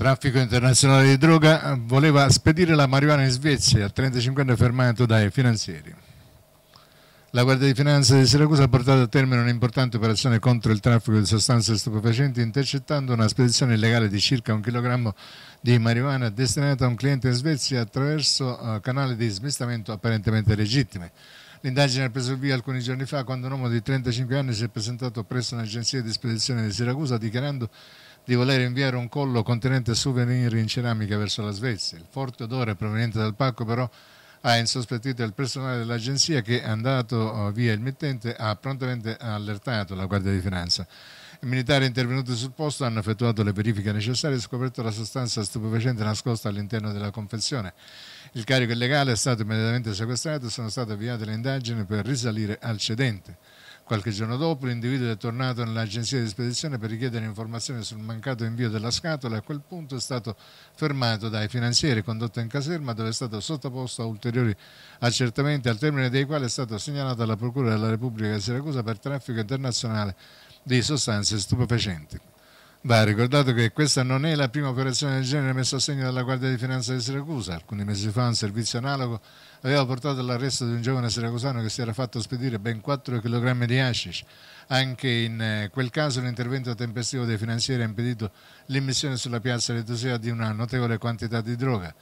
Traffico internazionale di droga eh, voleva spedire la marijuana in Svezia, 35enne fermato dai finanzieri. La Guardia di Finanza di Siracusa ha portato a termine un'importante operazione contro il traffico di sostanze stupefacenti, intercettando una spedizione illegale di circa un chilogrammo di marijuana destinata a un cliente in Svezia attraverso eh, canali di smistamento apparentemente legittimi. L'indagine ha preso il via alcuni giorni fa quando un uomo di 35 anni si è presentato presso un'agenzia di spedizione di Siracusa dichiarando di voler inviare un collo contenente souvenir in ceramica verso la Svezia. Il forte odore proveniente dal pacco però ha insospettito il personale dell'agenzia che, andato eh, via il mittente, ha prontamente allertato la Guardia di Finanza. I militari intervenuti sul posto hanno effettuato le verifiche necessarie e scoperto la sostanza stupefacente nascosta all'interno della confezione. Il carico illegale è stato immediatamente sequestrato e sono state avviate le indagini per risalire al cedente. Qualche giorno dopo l'individuo è tornato nell'agenzia di spedizione per richiedere informazioni sul mancato invio della scatola e a quel punto è stato fermato dai finanzieri, condotto in caserma dove è stato sottoposto a ulteriori accertamenti al termine dei quali è stato segnalato alla Procura della Repubblica di Siracusa per traffico internazionale di sostanze stupefacenti. Va ricordato che questa non è la prima operazione del genere messa a segno dalla Guardia di Finanza di Siracusa. Alcuni mesi fa un servizio analogo aveva portato all'arresto di un giovane siracusano che si era fatto spedire ben 4 kg di hashish. Anche in eh, quel caso l'intervento tempestivo dei finanzieri ha impedito l'immissione sulla piazza di Tusia di una notevole quantità di droga.